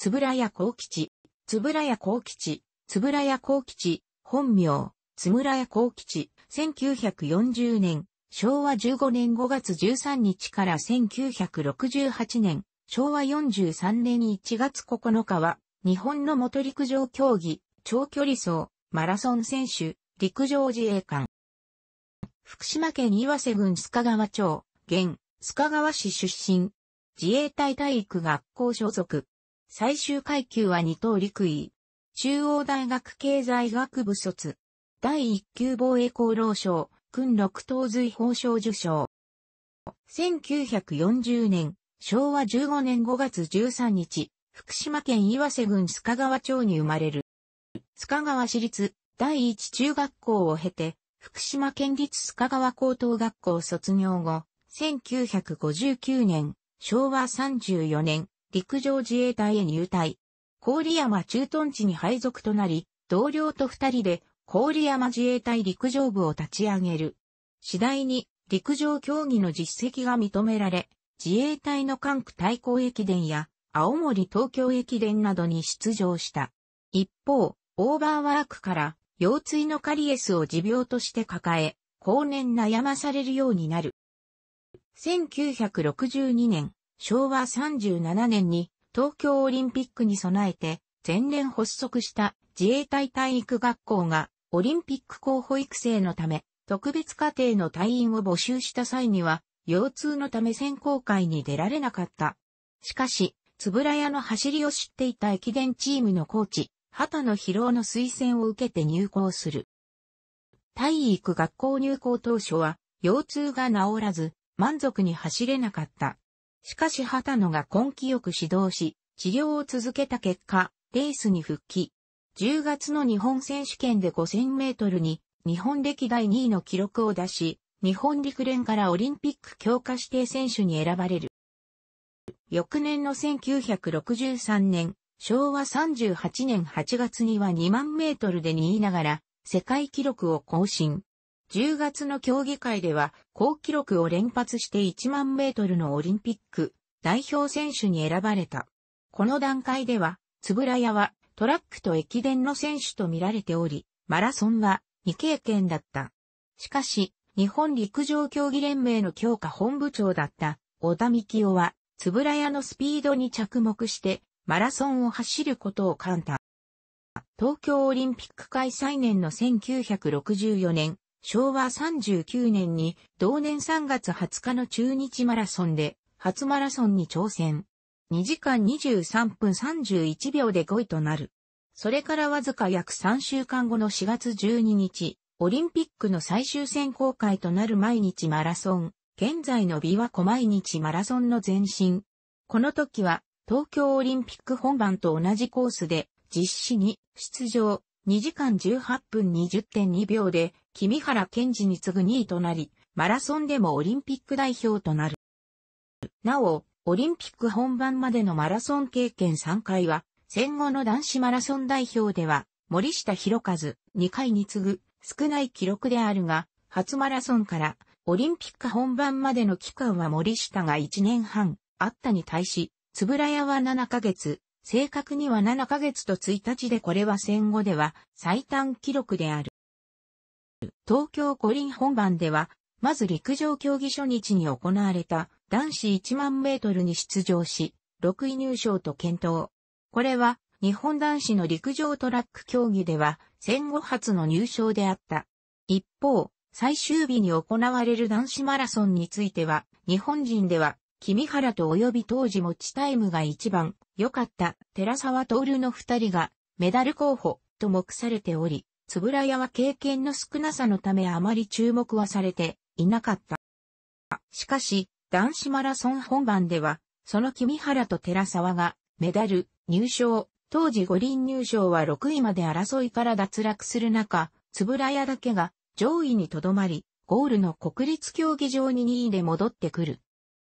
つぶらや幸吉、つぶらや幸吉、つぶらや幸吉、本名、つむらや幸吉、1940年、昭和15年5月13日から1968年、昭和43年1月9日は、日本の元陸上競技、長距離走、マラソン選手、陸上自衛官。福島県岩瀬郡須賀川町、現、須賀川市出身。自衛隊体育学校所属。最終階級は二等陸位。中央大学経済学部卒。第一級防衛功労賞、訓六等随法賞受賞。1940年、昭和15年5月13日、福島県岩瀬郡須賀川町に生まれる。須賀川市立第一中学校を経て、福島県立須賀川高等学校卒業後、1959年、昭和34年、陸上自衛隊へ入隊。郡山駐屯地に配属となり、同僚と二人で郡山自衛隊陸上部を立ち上げる。次第に陸上競技の実績が認められ、自衛隊の関区対抗駅伝や青森東京駅伝などに出場した。一方、オーバーワークから腰椎のカリエスを持病として抱え、後年悩まされるようになる。1962年、昭和37年に東京オリンピックに備えて前年発足した自衛隊体育学校がオリンピック候補育成のため特別課程の隊員を募集した際には腰痛のため選考会に出られなかった。しかし、つぶら屋の走りを知っていた駅伝チームのコーチ、畑野博夫の推薦を受けて入校する。体育学校入校当初は腰痛が治らず満足に走れなかった。しかし畑野が根気よく指導し、治療を続けた結果、レースに復帰。10月の日本選手権で5000メートルに日本歴代2位の記録を出し、日本陸連からオリンピック強化指定選手に選ばれる。翌年の1963年、昭和38年8月には2万メートルで2位ながら世界記録を更新。10月の競技会では、好記録を連発して1万メートルのオリンピック代表選手に選ばれた。この段階では、つぶらやはトラックと駅伝の選手と見られており、マラソンは未経験だった。しかし、日本陸上競技連盟の強化本部長だった小田美夫は、つぶらやのスピードに着目して、マラソンを走ることを簡単。東京オリンピック開催年の1964年、昭和39年に同年3月20日の中日マラソンで初マラソンに挑戦。2時間23分31秒で5位となる。それからわずか約3週間後の4月12日、オリンピックの最終選考会となる毎日マラソン、現在の琵琶湖毎日マラソンの前身。この時は東京オリンピック本番と同じコースで実施に出場2時間18分20.2秒で君原健二に次ぐ2位となり、マラソンでもオリンピック代表となる。なお、オリンピック本番までのマラソン経験3回は、戦後の男子マラソン代表では、森下博和2回に次ぐ少ない記録であるが、初マラソンからオリンピック本番までの期間は森下が1年半あったに対し、つぶらやは7ヶ月、正確には7ヶ月と1日でこれは戦後では最短記録である。東京五輪本番では、まず陸上競技初日に行われた男子1万メートルに出場し、6位入賞と検討。これは日本男子の陸上トラック競技では戦後初の入賞であった。一方、最終日に行われる男子マラソンについては、日本人では、君原と及び当時持ちタイムが一番良かった寺沢徹の二人がメダル候補と目されており、円谷は経験の少なさのためあまり注目はされていなかった。しかし、男子マラソン本番では、その君原と寺沢が、メダル、入賞、当時五輪入賞は6位まで争いから脱落する中、円谷だけが上位にとどまり、ゴールの国立競技場に2位で戻ってくる。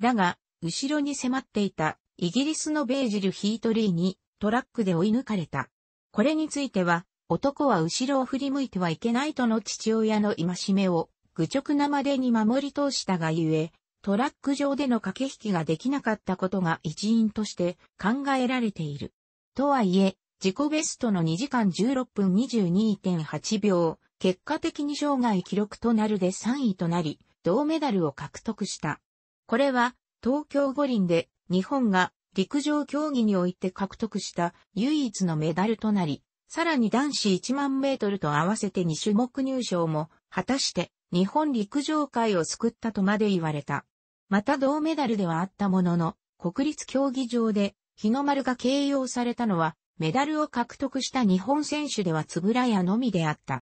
だが、後ろに迫っていたイギリスのベージル・ヒートリーにトラックで追い抜かれた。これについては、男は後ろを振り向いてはいけないとの父親の戒めを、愚直なまでに守り通したがゆえ、トラック上での駆け引きができなかったことが一因として考えられている。とはいえ、自己ベストの2時間16分22.8秒、結果的に生涯記録となるで3位となり、銅メダルを獲得した。これは、東京五輪で日本が陸上競技において獲得した唯一のメダルとなり、さらに男子1万メートルと合わせて2種目入賞も、果たして日本陸上界を救ったとまで言われた。また銅メダルではあったものの、国立競技場で日の丸が掲揚されたのは、メダルを獲得した日本選手ではつぶらやのみであった。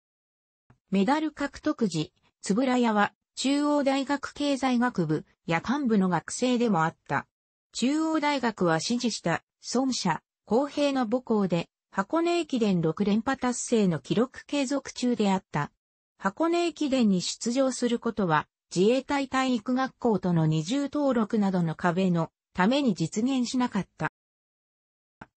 メダル獲得時、つぶらやは中央大学経済学部夜間部の学生でもあった。中央大学は支持した、孫社、公平の母校で箱根駅伝6連覇達成の記録継続中であった。箱根駅伝に出場することは、自衛隊体育学校との二重登録などの壁のために実現しなかった。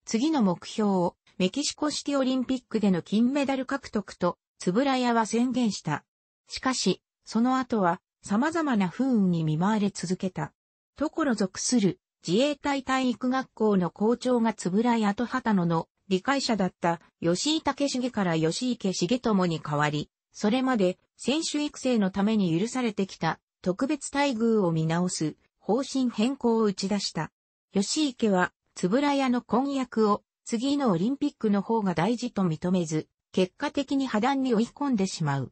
次の目標をメキシコシティオリンピックでの金メダル獲得と、つぶらやは宣言した。しかし、その後は様々な不運に見舞われ続けた。ところ属する自衛隊体育学校の校長がつぶらやと畑野の理解者だった吉井武重から吉池重友に代わり、それまで選手育成のために許されてきた特別待遇を見直す方針変更を打ち出した。吉池は、つぶら屋の婚約を次のオリンピックの方が大事と認めず、結果的に破談に追い込んでしまう。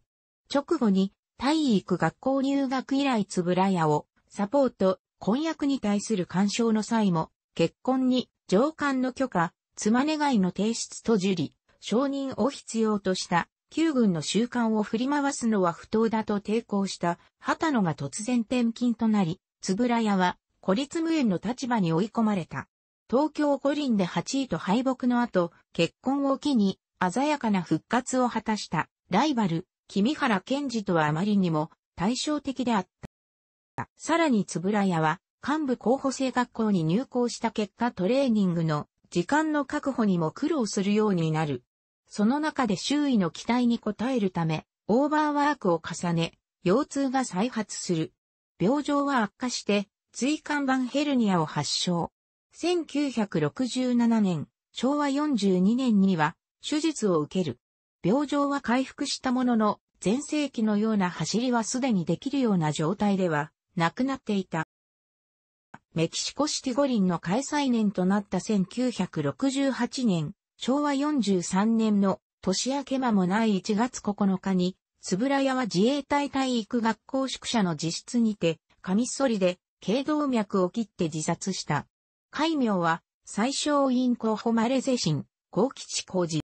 直後に体育学校入学以来つぶら屋をサポート、婚約に対する干渉の際も、結婚に上官の許可、妻願いの提出と受理、承認を必要とした旧軍の習慣を振り回すのは不当だと抵抗した畑野が突然転勤となり、つぶら屋は孤立無縁の立場に追い込まれた。東京五輪で8位と敗北の後、結婚を機に鮮やかな復活を果たしたライバル、君原健二とはあまりにも対照的であった。さらにつぶら屋は幹部候補生学校に入校した結果トレーニングの時間の確保にも苦労するようになる。その中で周囲の期待に応えるため、オーバーワークを重ね、腰痛が再発する。病状は悪化して、椎間板ヘルニアを発症。1967年、昭和42年には手術を受ける。病状は回復したものの、前世紀のような走りはすでにできるような状態ではなくなっていた。メキシコシティ五輪の開催年となった1968年、昭和43年の年明け間もない1月9日に、つぶらやは自衛隊体育学校宿舎の自室にて、カミソリで、頸動脈を切って自殺した。戒名は、最小委員候補マレゼシン、高吉工事。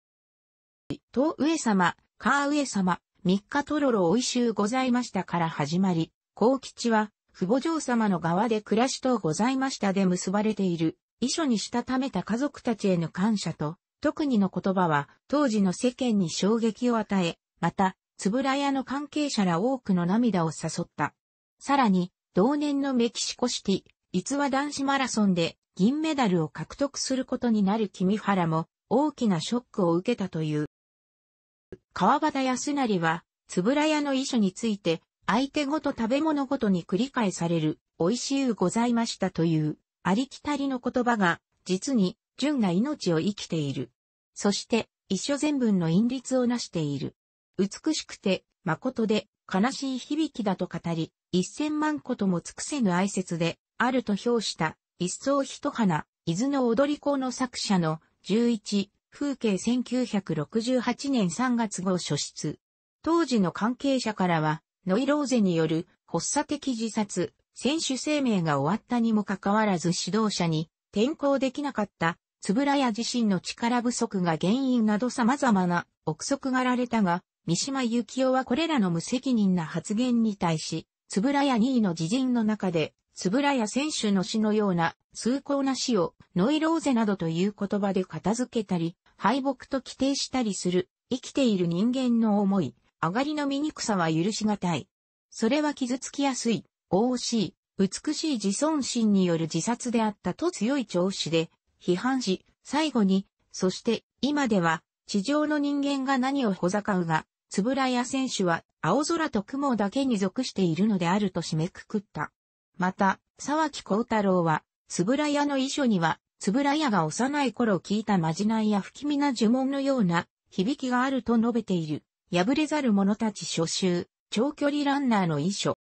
と上様、か上様、三日とろろおいしゅうございましたから始まり、高吉は、父母嬢様の側で暮らしとうございましたで結ばれている、遺書にしたためた家族たちへの感謝と、特にの言葉は当時の世間に衝撃を与え、また、つぶら屋の関係者ら多くの涙を誘った。さらに、同年のメキシコシティ、逸話男子マラソンで銀メダルを獲得することになる君原も大きなショックを受けたという。川端康成は、つぶら屋の遺書について相手ごと食べ物ごとに繰り返される、美味しゅうございましたという、ありきたりの言葉が、実に、純が命を生きている。そして、一緒全文の韻律を成している。美しくて、誠で、悲しい響きだと語り、一千万ことも尽くせぬ挨拶で、あると評した、一層一花、伊豆の踊り子の作者の、11、風景1968年3月号書出。当時の関係者からは、ノイローゼによる発作的自殺、選手生命が終わったにもかかわらず指導者に転校できなかったつぶらや自身の力不足が原因など様々な憶測がられたが、三島由紀夫はこれらの無責任な発言に対し、つぶらや2位の自陣の中で、つぶらや選手の死のような崇高な死をノイローゼなどという言葉で片付けたり、敗北と規定したりする、生きている人間の思い、上がりの醜さは許しがたい。それは傷つきやすい、おしい、美しい自尊心による自殺であったと強い調子で、批判し、最後に、そして今では地上の人間が何をほざかうが、つぶらや選手は青空と雲だけに属しているのであると締めくくった。また、沢木幸太郎は、つぶらやの遺書には、つぶらやが幼い頃聞いたまじないや不気味な呪文のような響きがあると述べている。破れざる者たち初集、長距離ランナーの遺書。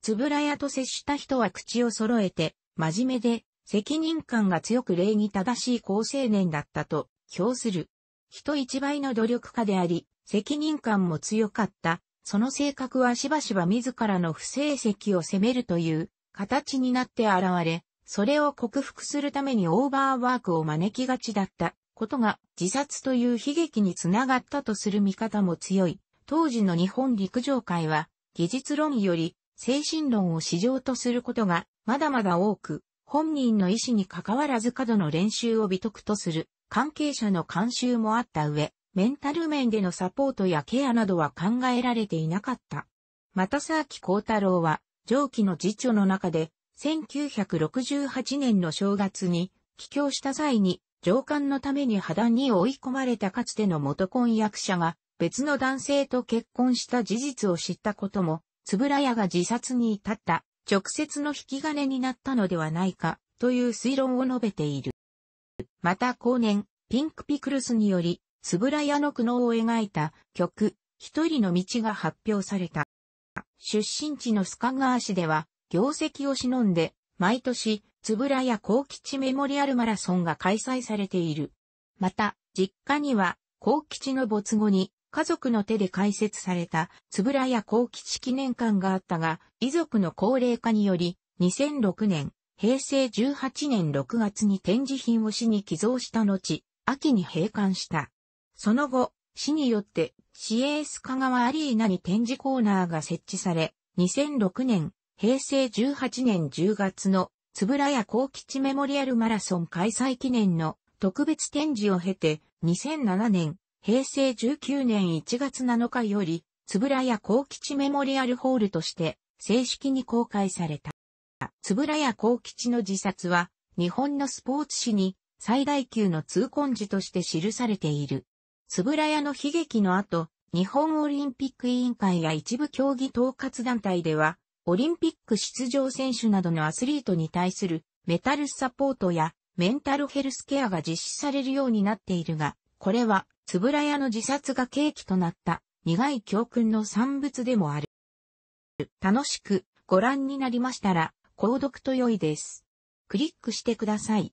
つぶらやと接した人は口を揃えて、真面目で、責任感が強く礼儀正しい高青年だったと、評する。人一倍の努力家であり、責任感も強かった。その性格はしばしば自らの不成績を責めるという形になって現れ、それを克服するためにオーバーワークを招きがちだったことが自殺という悲劇につながったとする見方も強い。当時の日本陸上界は、技術論より精神論を市場とすることがまだまだ多く、本人の意思に関わらず過度の練習を美徳とする関係者の監修もあった上、メンタル面でのサポートやケアなどは考えられていなかった。また沢木幸太郎は、上記の辞書の中で、1968年の正月に、帰郷した際に、上官のために破談に追い込まれたかつての元婚約者が別の男性と結婚した事実を知ったことも、つぶらやが自殺に至った直接の引き金になったのではないかという推論を述べている。また後年、ピンクピクルスにより、つぶらやの苦悩を描いた曲、一人の道が発表された。出身地のスカガー市では、業績を忍んで、毎年、つぶらや高吉メモリアルマラソンが開催されている。また、実家には、高吉の没後に、家族の手で開設された、つぶらや高吉記念館があったが、遺族の高齢化により、2006年、平成18年6月に展示品を市に寄贈した後、秋に閉館した。その後、市によって、市営須賀川アリーナに展示コーナーが設置され、2006年、平成18年10月のつぶらや高吉メモリアルマラソン開催記念の特別展示を経て、2007年、平成19年1月7日より、つぶらや高吉メモリアルホールとして正式に公開された。つぶらや高吉の自殺は、日本のスポーツ史に最大級の痛恨事として記されている。つぶらやの悲劇の後、日本オリンピック委員会や一部競技統括団体では、オリンピック出場選手などのアスリートに対するメタルサポートやメンタルヘルスケアが実施されるようになっているが、これは、つぶらやの自殺が契機となった苦い教訓の産物でもある。楽しくご覧になりましたら、購読と良いです。クリックしてください。